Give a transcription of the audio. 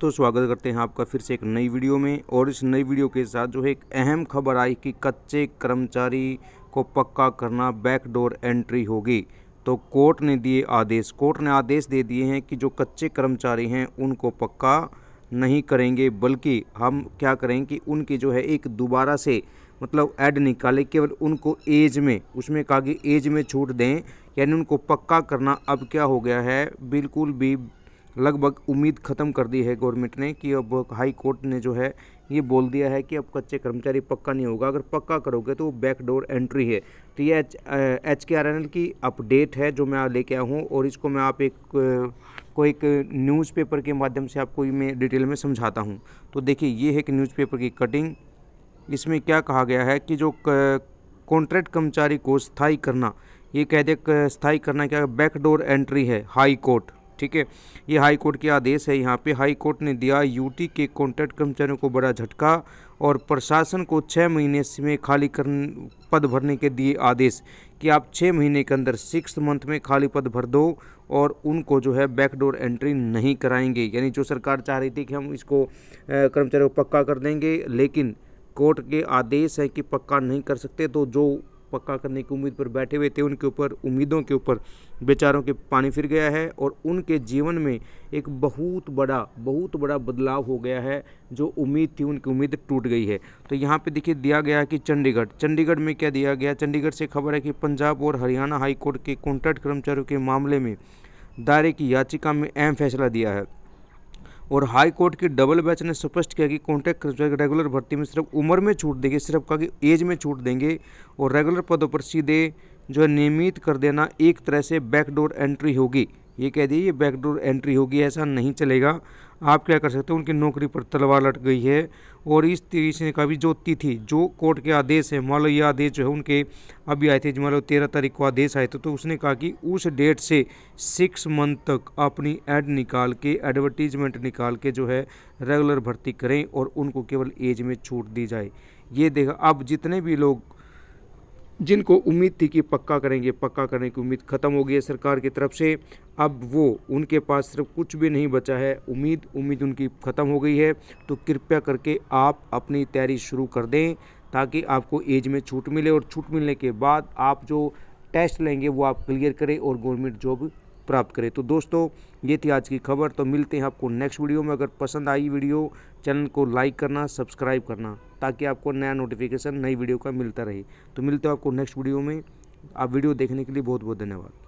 दोस्तों स्वागत करते हैं आपका फिर से एक नई वीडियो में और इस नई वीडियो के साथ जो है एक अहम खबर आई कि कच्चे कर्मचारी को पक्का करना बैकडोर एंट्री होगी तो कोर्ट ने दिए आदेश कोर्ट ने आदेश दे दिए हैं कि जो कच्चे कर्मचारी हैं उनको पक्का नहीं करेंगे बल्कि हम क्या करें कि उनकी जो है एक दोबारा से मतलब ऐड निकाले केवल उनको एज में उसमें कहा कि एज में छूट दें यानी उनको पक्का करना अब क्या हो गया है बिल्कुल भी लगभग उम्मीद ख़त्म कर दी है गवर्नमेंट ने कि अब हाई कोर्ट ने जो है ये बोल दिया है कि अब कच्चे कर्मचारी पक्का नहीं होगा अगर पक्का करोगे तो वो बैकडोर एंट्री है तो ये H H K R N L की अपडेट है जो मैं लेके आया हूँ और इसको मैं आप एक को एक न्यूज़पेपर के माध्यम से आपको मैं डिटेल में समझाता हूँ तो देखिए ये है एक न्यूज़पेपर की कटिंग इसमें क्या कहा गया है कि जो कॉन्ट्रैक्ट कर्मचारी को स्थायी करना ये कह दे स्थायी करना क्या बैकडोर एंट्री है हाई कोर्ट ठीक है ये हाई कोर्ट के आदेश है यहाँ पे हाई कोर्ट ने दिया यूटी के कॉन्ट्रैक्ट कर्मचारियों को बड़ा झटका और प्रशासन को छः महीने में खाली कर पद भरने के दिए आदेश कि आप छः महीने के अंदर सिक्स मंथ में खाली पद भर दो और उनको जो है बैकडोर एंट्री नहीं कराएंगे यानी जो सरकार चाह रही थी कि हम इसको कर्मचारियों को पक्का कर देंगे लेकिन कोर्ट के आदेश है कि पक्का नहीं कर सकते तो जो पक्का करने की उम्मीद पर बैठे हुए थे उनके ऊपर उम्मीदों के ऊपर बेचारों के पानी फिर गया है और उनके जीवन में एक बहुत बड़ा बहुत बड़ा बदलाव हो गया है जो उम्मीद थी उनकी उम्मीद टूट गई है तो यहाँ पे देखिए दिया गया है कि चंडीगढ़ चंडीगढ़ में क्या दिया गया चंडीगढ़ से खबर है कि पंजाब और हरियाणा हाईकोर्ट के कॉन्ट्रैक्ट कर्मचारियों के मामले में दायरे की याचिका में अहम फैसला दिया है और हाई कोर्ट की डबल बेंच ने स्पष्ट किया कि कॉन्ट्रैक्ट रेगुलर भर्ती में सिर्फ उम्र में छूट देंगे सिर्फ कहा कि एज में छूट देंगे और रेगुलर पदों पर सीधे जो है नियमित कर देना एक तरह से बैकडोर एंट्री होगी ये कह दिए ये बैकडोर एंट्री होगी ऐसा नहीं चलेगा आप क्या कर सकते हो उनकी नौकरी पर तलवार लट गई है और इस तीसरे का भी जो तिथि जो कोर्ट के आदेश है मान लो ये आदेश जो है उनके अभी आए थे मान लो तेरह तारीख को आदेश आए थे तो उसने कहा कि उस डेट से सिक्स मंथ तक अपनी एड निकाल के एडवर्टीजमेंट निकाल के जो है रेगुलर भर्ती करें और उनको केवल एज में छूट दी जाए ये देखा अब जितने भी लोग जिनको उम्मीद थी कि पक्का करेंगे पक्का करने की उम्मीद ख़त्म हो गई है सरकार की तरफ से अब वो उनके पास सिर्फ कुछ भी नहीं बचा है उम्मीद उम्मीद उनकी ख़त्म हो गई है तो कृपया करके आप अपनी तैयारी शुरू कर दें ताकि आपको एज में छूट मिले और छूट मिलने के बाद आप जो टेस्ट लेंगे वो आप क्लियर करें और गवर्नमेंट जॉब प्राप्त करें तो दोस्तों ये थी आज की खबर तो मिलते हैं आपको नेक्स्ट वीडियो में अगर पसंद आई वीडियो चैनल को लाइक करना सब्सक्राइब करना ताकि आपको नया नोटिफिकेशन नई वीडियो का मिलता रहे तो मिलते हो आपको नेक्स्ट वीडियो में आप वीडियो देखने के लिए बहुत बहुत धन्यवाद